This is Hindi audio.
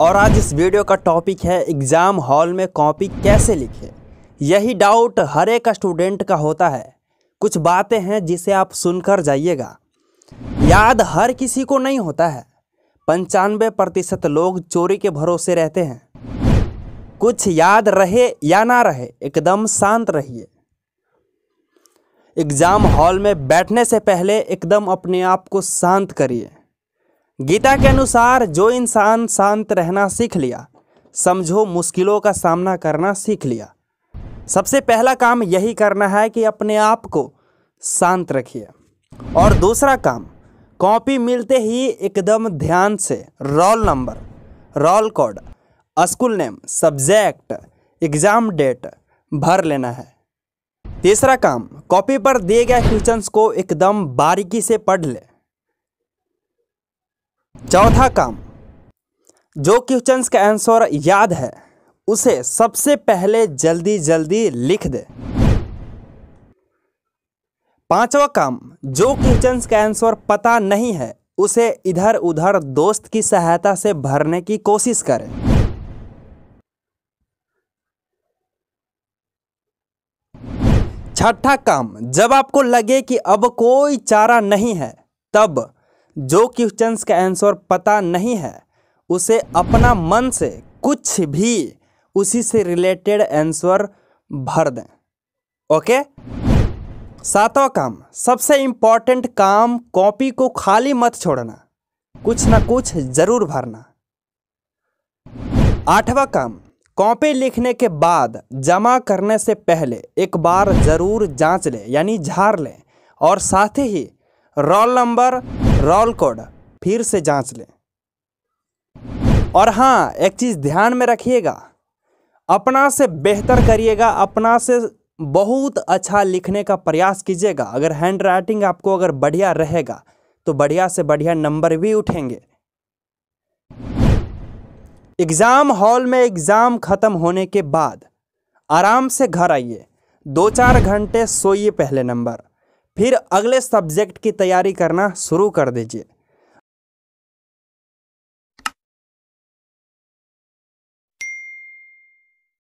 और आज इस वीडियो का टॉपिक है एग्ज़ाम हॉल में कॉपी कैसे लिखें यही डाउट हर एक स्टूडेंट का होता है कुछ बातें हैं जिसे आप सुनकर जाइएगा याद हर किसी को नहीं होता है पंचानवे प्रतिशत लोग चोरी के भरोसे रहते हैं कुछ याद रहे या ना रहे एकदम शांत रहिए एग्ज़ाम हॉल में बैठने से पहले एकदम अपने आप को शांत करिए गीता के अनुसार जो इंसान शांत रहना सीख लिया समझो मुश्किलों का सामना करना सीख लिया सबसे पहला काम यही करना है कि अपने आप को शांत रखिए और दूसरा काम कॉपी मिलते ही एकदम ध्यान से roll number roll code school name subject exam date भर लेना है तीसरा काम कॉपी पर दिए गए क्वेश्चंस को एकदम बारीकी से पढ़ ले चौथा काम जो क्वेश्चंस का आंसर याद है उसे सबसे पहले जल्दी जल्दी लिख दे पांचवा काम जो क्वेश्चंस का आंसर पता नहीं है उसे इधर उधर दोस्त की सहायता से भरने की कोशिश करें छठा काम जब आपको लगे कि अब कोई चारा नहीं है तब जो क्वेश्चन का आंसर पता नहीं है उसे अपना मन से कुछ भी उसी से रिलेटेड आंसर भर दें ओके सातवां काम सबसे इम्पॉर्टेंट काम कॉपी को खाली मत छोड़ना कुछ ना कुछ जरूर भरना आठवां काम कॉपी लिखने के बाद जमा करने से पहले एक बार जरूर जांच लें यानी झाड़ लें और साथ ही रोल नंबर रोल कोड फिर से जांच लें और हाँ एक चीज़ ध्यान में रखिएगा अपना से बेहतर करिएगा अपना से बहुत अच्छा लिखने का प्रयास कीजिएगा अगर हैंड राइटिंग आपको अगर बढ़िया रहेगा तो बढ़िया से बढ़िया नंबर भी उठेंगे एग्ज़ाम हॉल में एग्ज़ाम ख़त्म होने के बाद आराम से घर आइए दो चार घंटे सोइए पहले नंबर फिर अगले सब्जेक्ट की तैयारी करना शुरू कर दीजिए